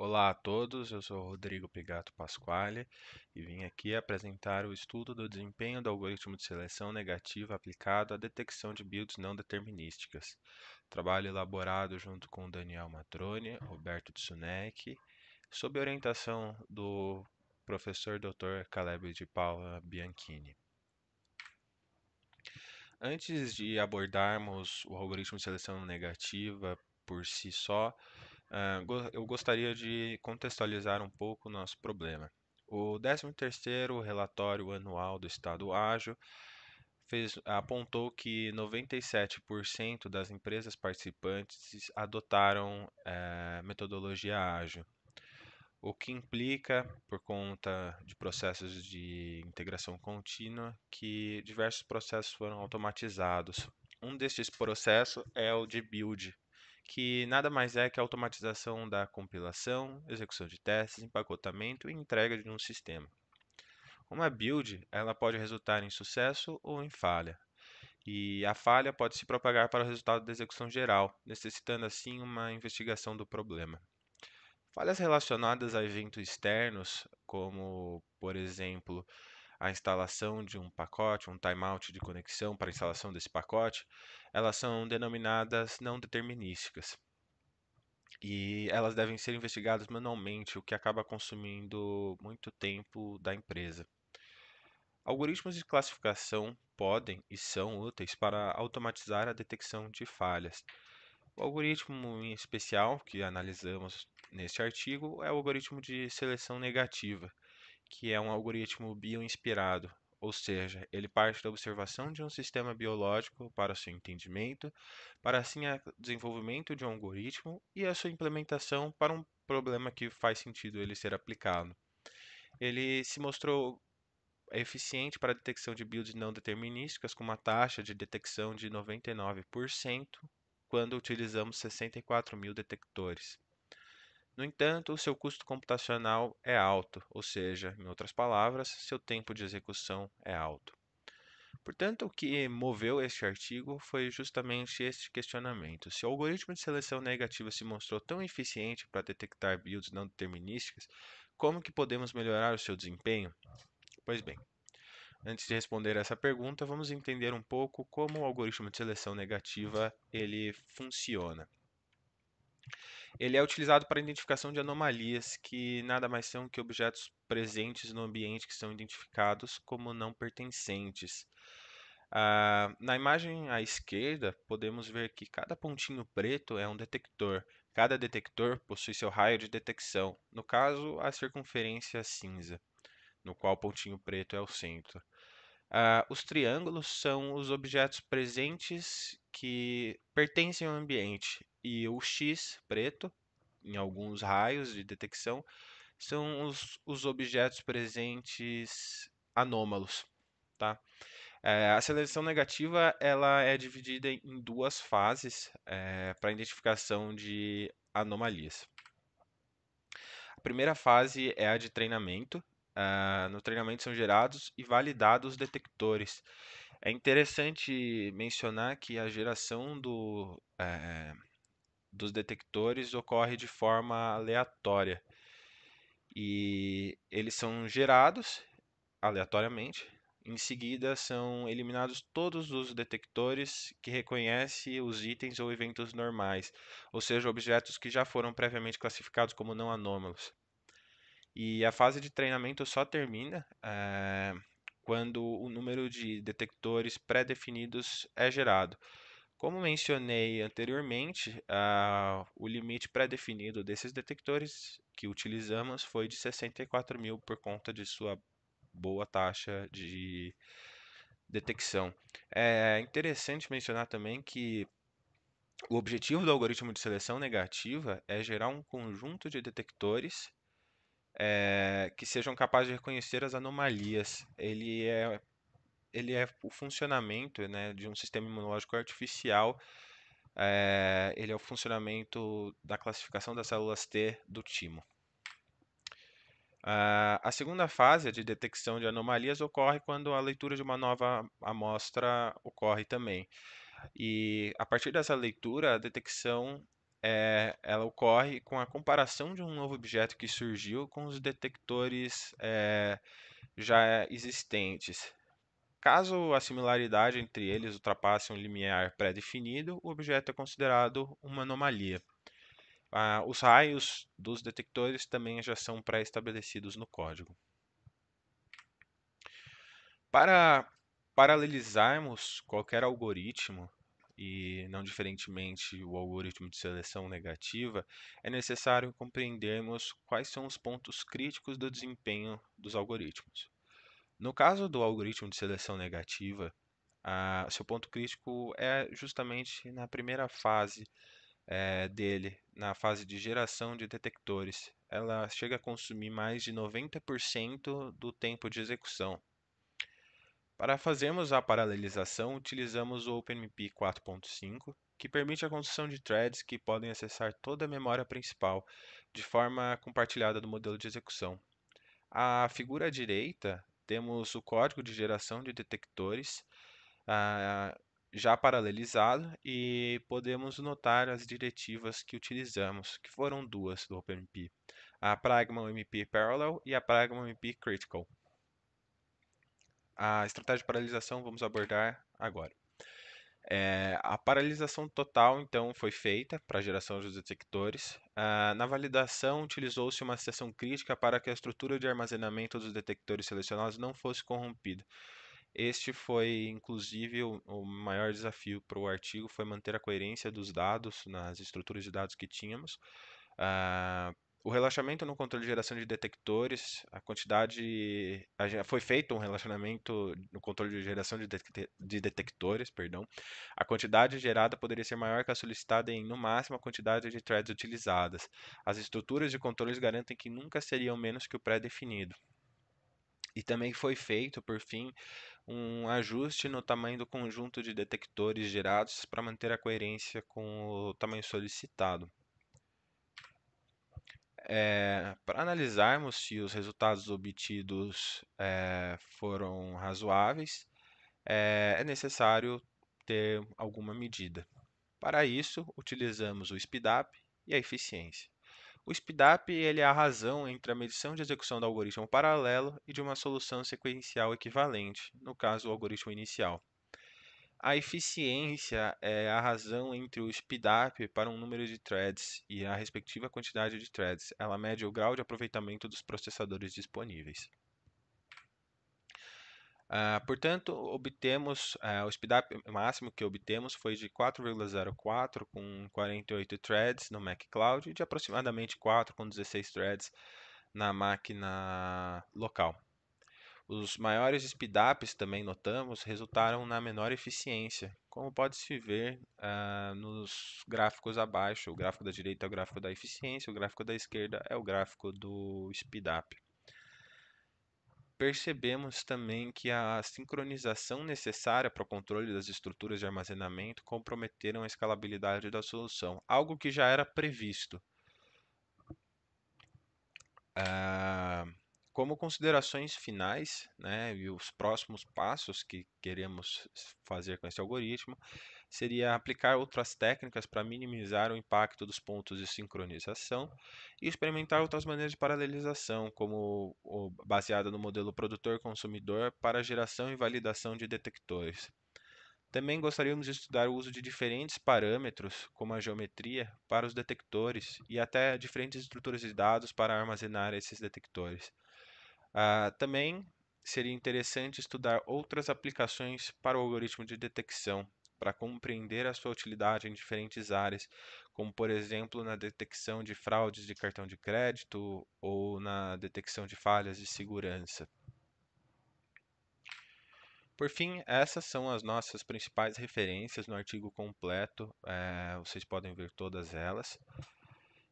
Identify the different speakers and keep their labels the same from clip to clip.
Speaker 1: Olá a todos, eu sou Rodrigo Pigato Pasquale e vim aqui apresentar o estudo do desempenho do algoritmo de seleção negativa aplicado à detecção de builds não determinísticas. Trabalho elaborado junto com Daniel Matrone, Roberto Tsunek, sob orientação do professor Dr. Caleb de Paula Bianchini. Antes de abordarmos o algoritmo de seleção negativa por si só, ah, eu gostaria de contextualizar um pouco o nosso problema. O 13º relatório anual do Estado Ágil fez, apontou que 97% das empresas participantes adotaram eh, metodologia ágil, o que implica, por conta de processos de integração contínua, que diversos processos foram automatizados. Um destes processos é o de build, que nada mais é que a automatização da compilação, execução de testes, empacotamento e entrega de um sistema. Uma build ela pode resultar em sucesso ou em falha, e a falha pode se propagar para o resultado da execução geral, necessitando assim uma investigação do problema. Falhas relacionadas a eventos externos, como por exemplo a instalação de um pacote, um timeout de conexão para a instalação desse pacote, elas são denominadas não determinísticas. E elas devem ser investigadas manualmente, o que acaba consumindo muito tempo da empresa. Algoritmos de classificação podem e são úteis para automatizar a detecção de falhas. O algoritmo em especial que analisamos neste artigo é o algoritmo de seleção negativa, que é um algoritmo bioinspirado, ou seja, ele parte da observação de um sistema biológico para seu entendimento, para assim o desenvolvimento de um algoritmo e a sua implementação para um problema que faz sentido ele ser aplicado. Ele se mostrou eficiente para a detecção de builds não determinísticas com uma taxa de detecção de 99% quando utilizamos 64 mil detectores. No entanto, o seu custo computacional é alto, ou seja, em outras palavras, seu tempo de execução é alto. Portanto, o que moveu este artigo foi justamente este questionamento. Se o algoritmo de seleção negativa se mostrou tão eficiente para detectar builds não determinísticas, como que podemos melhorar o seu desempenho? Pois bem, antes de responder essa pergunta, vamos entender um pouco como o algoritmo de seleção negativa ele funciona. Ele é utilizado para a identificação de anomalias, que nada mais são que objetos presentes no ambiente que são identificados como não pertencentes. Ah, na imagem à esquerda, podemos ver que cada pontinho preto é um detector. Cada detector possui seu raio de detecção, no caso, a circunferência cinza, no qual o pontinho preto é o centro. Ah, os triângulos são os objetos presentes que pertencem ao ambiente e o X preto, em alguns raios de detecção, são os, os objetos presentes anômalos. Tá? É, a seleção negativa ela é dividida em duas fases é, para identificação de anomalias. A primeira fase é a de treinamento. Uh, no treinamento são gerados e validados detectores. É interessante mencionar que a geração do, uh, dos detectores ocorre de forma aleatória. E eles são gerados aleatoriamente. Em seguida, são eliminados todos os detectores que reconhecem os itens ou eventos normais, ou seja, objetos que já foram previamente classificados como não anômalos. E a fase de treinamento só termina é, quando o número de detectores pré-definidos é gerado. Como mencionei anteriormente, ah, o limite pré-definido desses detectores que utilizamos foi de 64 mil por conta de sua boa taxa de detecção. É interessante mencionar também que o objetivo do algoritmo de seleção negativa é gerar um conjunto de detectores é, que sejam capazes de reconhecer as anomalias. Ele é ele é o funcionamento né, de um sistema imunológico artificial. É, ele é o funcionamento da classificação das células T do timo. Uh, a segunda fase de detecção de anomalias ocorre quando a leitura de uma nova amostra ocorre também. E a partir dessa leitura, a detecção é, ela ocorre com a comparação de um novo objeto que surgiu com os detectores é, já existentes. Caso a similaridade entre eles ultrapasse um limiar pré-definido, o objeto é considerado uma anomalia. Ah, os raios dos detectores também já são pré-estabelecidos no código. Para paralelizarmos qualquer algoritmo, e não diferentemente o algoritmo de seleção negativa, é necessário compreendermos quais são os pontos críticos do desempenho dos algoritmos. No caso do algoritmo de seleção negativa, a, seu ponto crítico é justamente na primeira fase é, dele, na fase de geração de detectores. Ela chega a consumir mais de 90% do tempo de execução. Para fazermos a paralelização, utilizamos o OpenMP 4.5, que permite a construção de threads que podem acessar toda a memória principal de forma compartilhada do modelo de execução. A figura à direita temos o código de geração de detectores ah, já paralelizado e podemos notar as diretivas que utilizamos, que foram duas do OpenMP, a Pragma OMP Parallel e a Pragma OMP Critical. A estratégia de paralisação vamos abordar agora. É, a paralisação total, então, foi feita para a geração dos detectores. Ah, na validação, utilizou-se uma seção crítica para que a estrutura de armazenamento dos detectores selecionados não fosse corrompida. Este foi, inclusive, o, o maior desafio para o artigo, foi manter a coerência dos dados nas estruturas de dados que tínhamos, ah, o relaxamento no controle de geração de detectores, a quantidade. foi feito um relacionamento no controle de geração de, de, de, detectores, perdão. A quantidade gerada poderia ser maior que a solicitada em, no máximo, a quantidade de threads utilizadas. As estruturas de controles garantem que nunca seriam menos que o pré-definido. E também foi feito, por fim, um ajuste no tamanho do conjunto de detectores gerados para manter a coerência com o tamanho solicitado. É, eh, para analisarmos se os resultados obtidos é, foram razoáveis, é, é, necessário ter alguma medida. Para isso, utilizamos o SPDAP e a eficiência. O SPDAP ele é a razão entre a medição de execução do algoritmo paralelo e de uma solução sequencial equivalente, no caso, o algoritmo inicial. A eficiência é a razão entre o speedup para um número de threads e a respectiva quantidade de threads. Ela mede o grau de aproveitamento dos processadores disponíveis. Uh, portanto, obtemos uh, o speedup máximo que obtemos foi de 4,04 com 48 threads no Mac Cloud e de aproximadamente 4 com 16 threads na máquina local. Os maiores speedups também notamos resultaram na menor eficiência, como pode-se ver ah, nos gráficos abaixo. O gráfico da direita é o gráfico da eficiência, o gráfico da esquerda é o gráfico do speedup. Percebemos também que a sincronização necessária para o controle das estruturas de armazenamento comprometeram a escalabilidade da solução, algo que já era previsto. Uh, como considerações finais né, e os próximos passos que queremos fazer com esse algoritmo, seria aplicar outras técnicas para minimizar o impacto dos pontos de sincronização e experimentar outras maneiras de paralelização, como baseada no modelo produtor-consumidor para geração e validação de detectores. Também gostaríamos de estudar o uso de diferentes parâmetros, como a geometria, para os detectores e até diferentes estruturas de dados para armazenar esses detectores. Uh, também seria interessante estudar outras aplicações para o algoritmo de detecção, para compreender a sua utilidade em diferentes áreas, como por exemplo na detecção de fraudes de cartão de crédito ou na detecção de falhas de segurança. Por fim, essas são as nossas principais referências no artigo completo, é, vocês podem ver todas elas.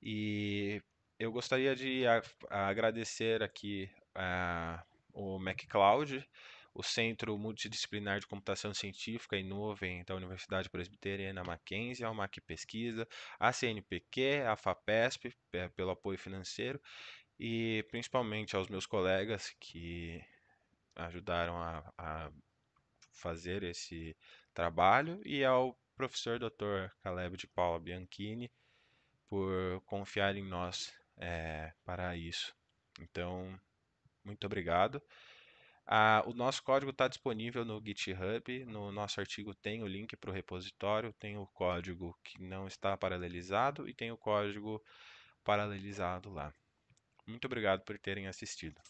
Speaker 1: E eu gostaria de agradecer aqui ah, o MacCloud, o Centro Multidisciplinar de Computação Científica e Nuvem da Universidade Presbiteriana Mackenzie, a MAC Pesquisa, a CNPq, a FAPESP, pelo apoio financeiro, e principalmente aos meus colegas que ajudaram a, a fazer esse trabalho, e ao professor Dr. Caleb de Paula Bianchini por confiar em nós é, para isso. Então, muito obrigado. Ah, o nosso código está disponível no GitHub. No nosso artigo tem o link para o repositório, tem o código que não está paralelizado e tem o código paralelizado lá. Muito obrigado por terem assistido.